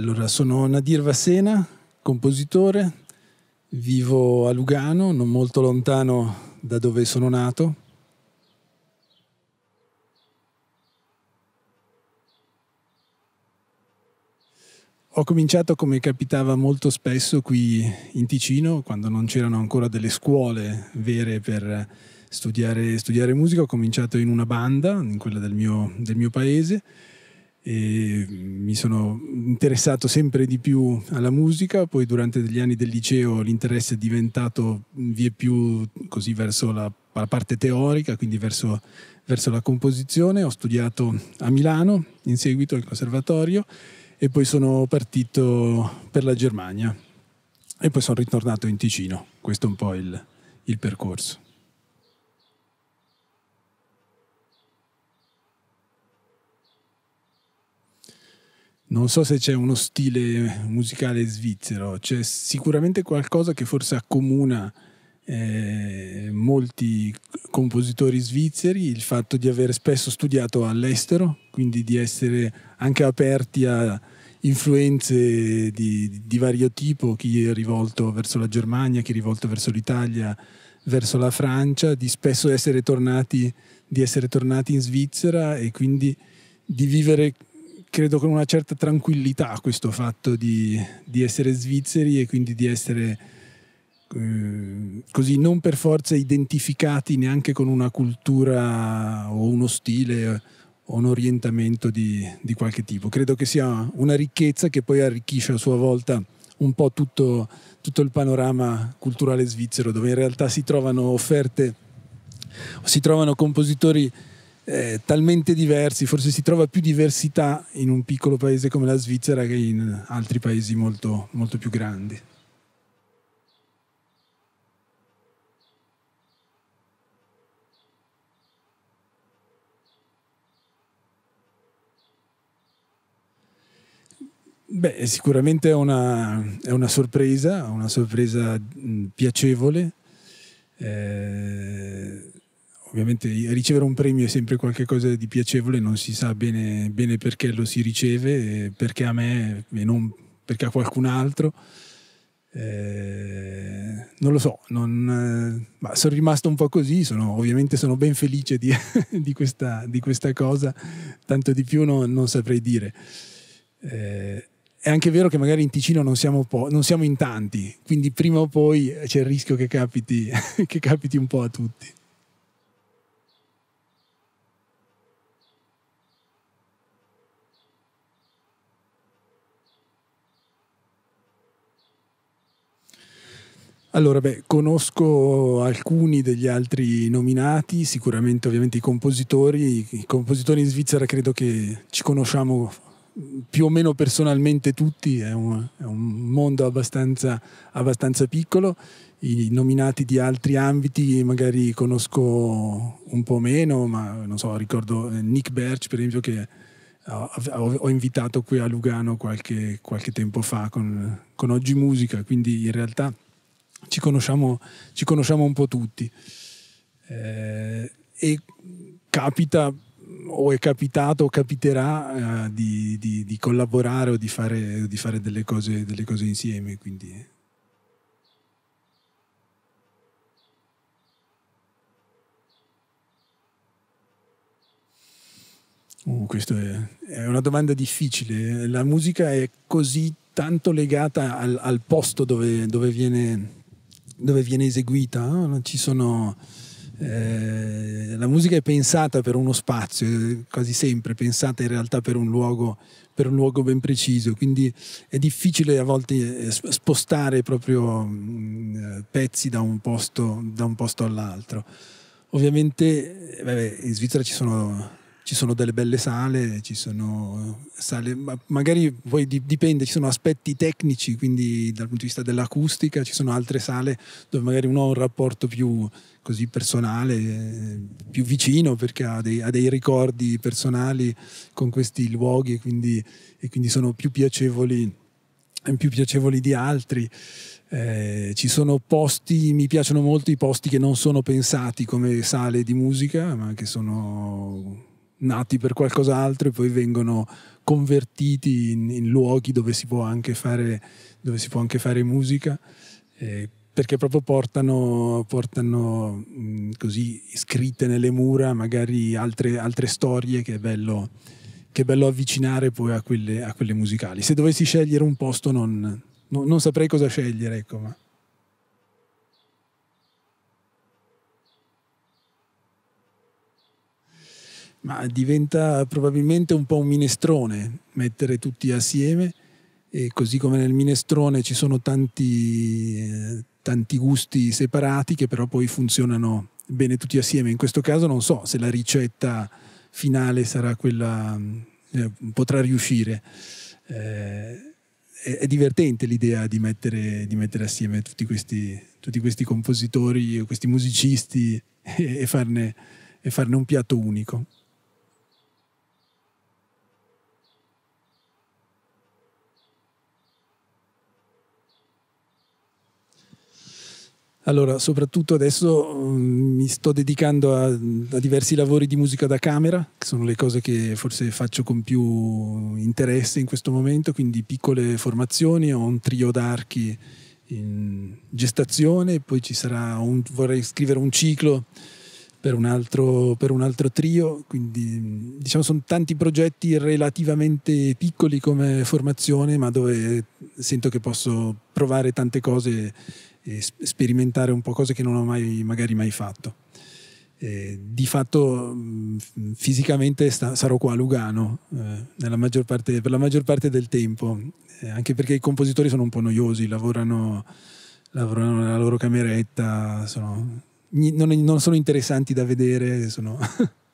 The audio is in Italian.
Allora, sono Nadir Vasena, compositore, vivo a Lugano, non molto lontano da dove sono nato Ho cominciato come capitava molto spesso qui in Ticino, quando non c'erano ancora delle scuole vere per studiare, studiare musica, ho cominciato in una banda, in quella del mio, del mio paese e mi sono interessato sempre di più alla musica, poi durante gli anni del liceo l'interesse è diventato via più così verso la, la parte teorica, quindi verso, verso la composizione, ho studiato a Milano in seguito al conservatorio e poi sono partito per la Germania e poi sono ritornato in Ticino. Questo è un po' il, il percorso. Non so se c'è uno stile musicale svizzero, c'è sicuramente qualcosa che forse accomuna eh, molti compositori svizzeri, il fatto di aver spesso studiato all'estero, quindi di essere anche aperti a influenze di, di vario tipo, chi è rivolto verso la Germania, chi è rivolto verso l'Italia, verso la Francia, di spesso essere tornati, di essere tornati in Svizzera e quindi di vivere credo con una certa tranquillità questo fatto di, di essere svizzeri e quindi di essere eh, così non per forza identificati neanche con una cultura o uno stile o un orientamento di, di, qualche tipo. Credo che sia una ricchezza che poi arricchisce a sua volta un po' tutto, tutto il panorama culturale svizzero, dove in realtà si trovano offerte, si trovano compositori eh, talmente diversi, forse si trova più diversità in un piccolo paese come la Svizzera che in altri paesi molto, molto più grandi. Beh, sicuramente è una, è una sorpresa, una sorpresa piacevole. Eh, ovviamente ricevere un premio è sempre qualcosa di piacevole, non si sa bene, bene perché lo si riceve, eh, perché a me e non perché a qualcun altro. Eh, non lo so, non, eh, ma sono rimasto un po' così, sono, ovviamente sono ben felice di, di, questa, di, questa, cosa, tanto di più no, non saprei dire. Eh, è anche vero che magari in Ticino non siamo, non siamo in tanti, quindi prima o poi eh, c'è il rischio che capiti, che capiti un po' a tutti. Allora, beh, conosco alcuni degli altri nominati, sicuramente ovviamente i compositori, i compositori in Svizzera credo che ci conosciamo più o meno personalmente tutti, è un, è un mondo abbastanza, abbastanza, piccolo, i nominati di altri ambiti magari conosco un po' meno, ma non so, ricordo eh, Nick Berch per esempio che ho, ho invitato qui a Lugano qualche, qualche tempo fa con, con, Oggi Musica, quindi in realtà ci conosciamo, ci conosciamo un po' tutti. Eh, e capita o è capitato o capiterà eh, di, di, di, collaborare o di fare, di fare delle, cose, delle, cose, insieme. Quindi. Uh, questa è, è, una domanda difficile. La musica è così tanto legata al, al posto dove, dove, viene, dove, viene, eseguita. Ci sono eh, la musica è pensata per uno spazio, quasi sempre pensata in realtà per un luogo, per un luogo ben preciso, quindi è difficile a volte eh, spostare proprio mm, eh, pezzi da un posto, da un posto all'altro. Ovviamente vabbè, in Svizzera ci sono ci sono delle belle sale, ci sono eh, sale, magari poi dipende, ci sono aspetti tecnici, quindi dal punto di vista dell'acustica, ci sono altre sale dove magari uno ha un rapporto più così personale, eh, più vicino perché ha dei, ha dei ricordi personali con questi luoghi e quindi, e quindi sono più piacevoli, eh, più piacevoli di altri. Eh, ci sono posti, mi piacciono molto i posti che non sono pensati come sale di musica, ma che sono nati per qualcos'altro e poi vengono convertiti in, in luoghi dove si può anche fare, si può anche fare musica. Eh, perché proprio portano, portano mh, mm, così scritte nelle mura magari altre, altre storie che è, bello, che bello, avvicinare poi a quelle, a quelle musicali. Se dovessi scegliere un posto non, non, non saprei cosa scegliere, ecco, ma... ma diventa probabilmente un po' un minestrone mettere tutti assieme e così come nel minestrone ci sono tanti, eh, tanti gusti separati che però poi funzionano bene tutti assieme. In questo caso non so se la ricetta finale sarà quella, eh, potrà riuscire. Eh, è, divertente l'idea di mettere, di mettere assieme tutti questi, tutti questi, compositori, questi musicisti e farne, e farne un piatto unico. Allora, soprattutto adesso mm, mi sto dedicando a, a, diversi lavori di musica da camera, che sono le cose che forse faccio con più interesse in questo momento, quindi piccole formazioni, ho un trio d'archi in gestazione, poi ci sarà un, vorrei scrivere un ciclo per un, altro, per un altro trio, quindi mm, diciamo sono tanti progetti relativamente piccoli come formazione, ma dove sento che posso provare tante cose e sperimentare un po' cose che non ho mai, magari mai fatto. Eh, di fatto mm, fisicamente sta, sarò qua a Lugano eh, parte, per la maggior parte del tempo, eh, anche perché i compositori sono un po' noiosi, lavorano, lavorano nella loro cameretta, sono, non, non sono interessanti da vedere, sono